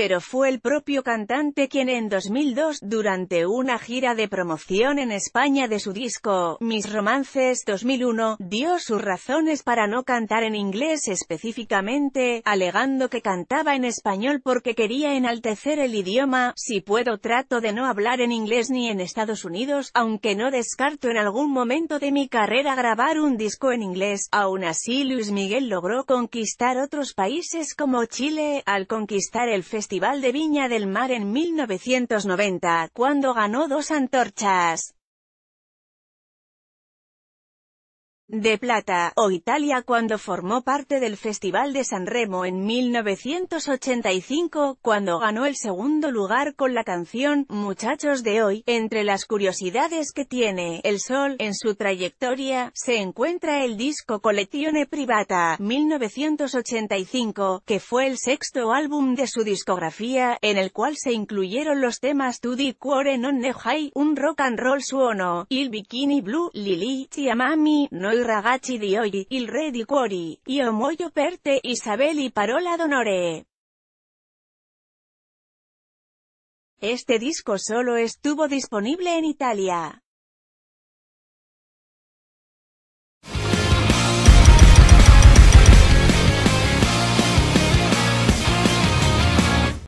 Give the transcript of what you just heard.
pero fue el propio cantante quien en 2002, durante una gira de promoción en España de su disco, Mis Romances 2001, dio sus razones para no cantar en inglés específicamente, alegando que cantaba en español porque quería enaltecer el idioma, si puedo trato de no hablar en inglés ni en Estados Unidos, aunque no descarto en algún momento de mi carrera grabar un disco en inglés, aún así Luis Miguel logró conquistar otros países como Chile, al conquistar el festival Festival de Viña del Mar en 1990, cuando ganó dos antorchas. de Plata, o Italia cuando formó parte del Festival de San Remo en 1985, cuando ganó el segundo lugar con la canción Muchachos de hoy. Entre las curiosidades que tiene El Sol en su trayectoria, se encuentra el disco Collezione Privata, 1985, que fue el sexto álbum de su discografía, en el cual se incluyeron los temas di Cuore non ne High, un rock and roll suono, Il Bikini Blue, Lili, Chiamami, No ragazzi di oggi, il re di cuori, io muoio per te, y parola d'onore. Este disco solo estuvo disponible en Italia.